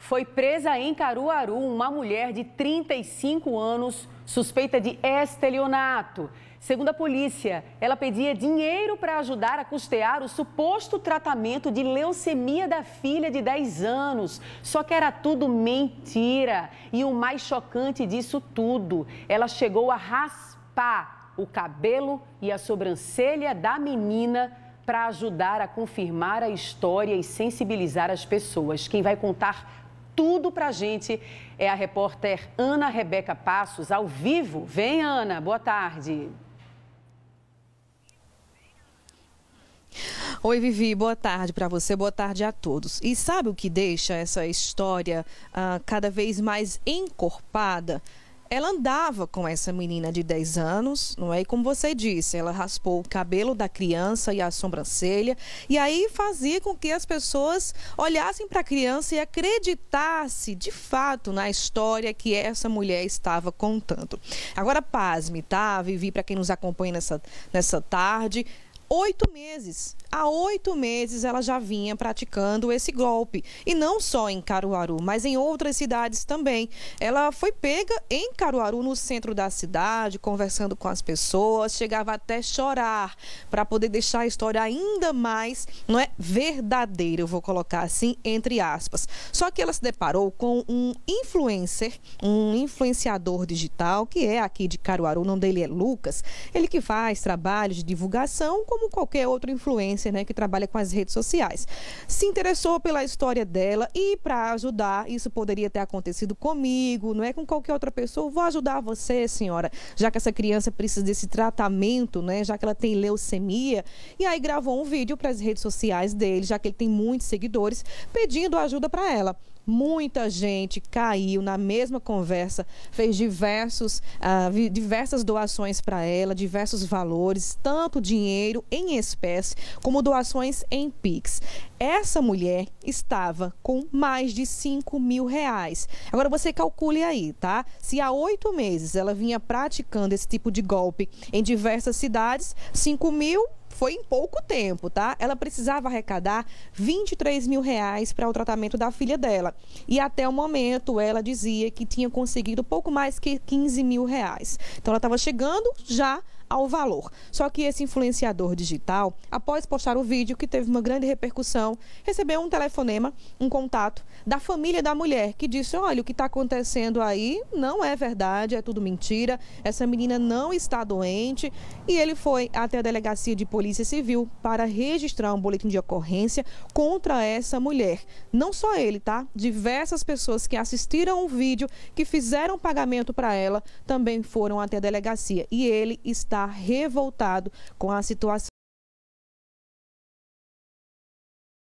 foi presa em Caruaru uma mulher de 35 anos suspeita de estelionato. Segundo a polícia, ela pedia dinheiro para ajudar a custear o suposto tratamento de leucemia da filha de 10 anos. Só que era tudo mentira. E o mais chocante disso tudo, ela chegou a raspar o cabelo e a sobrancelha da menina para ajudar a confirmar a história e sensibilizar as pessoas. Quem vai contar tudo para a gente é a repórter Ana Rebeca Passos, ao vivo. Vem, Ana, boa tarde. Oi, Vivi, boa tarde para você, boa tarde a todos. E sabe o que deixa essa história ah, cada vez mais encorpada? Ela andava com essa menina de 10 anos, não é? E como você disse, ela raspou o cabelo da criança e a sobrancelha, e aí fazia com que as pessoas olhassem para a criança e acreditassem de fato na história que essa mulher estava contando. Agora, pasme, tá, Vivi, para quem nos acompanha nessa, nessa tarde, oito meses. Há oito meses ela já vinha praticando esse golpe. E não só em Caruaru, mas em outras cidades também. Ela foi pega em Caruaru, no centro da cidade, conversando com as pessoas, chegava até chorar para poder deixar a história ainda mais, não é, verdadeira, eu vou colocar assim, entre aspas. Só que ela se deparou com um influencer, um influenciador digital, que é aqui de Caruaru, o nome dele é Lucas, ele que faz trabalhos de divulgação com como qualquer outro influencer né, que trabalha com as redes sociais. Se interessou pela história dela e para ajudar, isso poderia ter acontecido comigo, não é com qualquer outra pessoa, vou ajudar você, senhora, já que essa criança precisa desse tratamento, né, já que ela tem leucemia. E aí gravou um vídeo para as redes sociais dele, já que ele tem muitos seguidores, pedindo ajuda para ela muita gente caiu na mesma conversa, fez diversos, uh, diversas doações para ela, diversos valores, tanto dinheiro em espécie como doações em Pix. Essa mulher estava com mais de 5 mil reais. Agora você calcule aí, tá? Se há oito meses ela vinha praticando esse tipo de golpe em diversas cidades, 5 mil foi em pouco tempo, tá? Ela precisava arrecadar 23 mil reais para o tratamento da filha dela. E até o momento ela dizia que tinha conseguido pouco mais que 15 mil reais. Então ela estava chegando já ao valor. Só que esse influenciador digital, após postar o vídeo, que teve uma grande repercussão, recebeu um telefonema, um contato da família da mulher, que disse: Olha, o que está acontecendo aí não é verdade, é tudo mentira, essa menina não está doente. E ele foi até a delegacia de polícia civil para registrar um boletim de ocorrência contra essa mulher. Não só ele, tá? Diversas pessoas que assistiram o vídeo, que fizeram pagamento para ela, também foram até a delegacia. E ele está está revoltado com a situação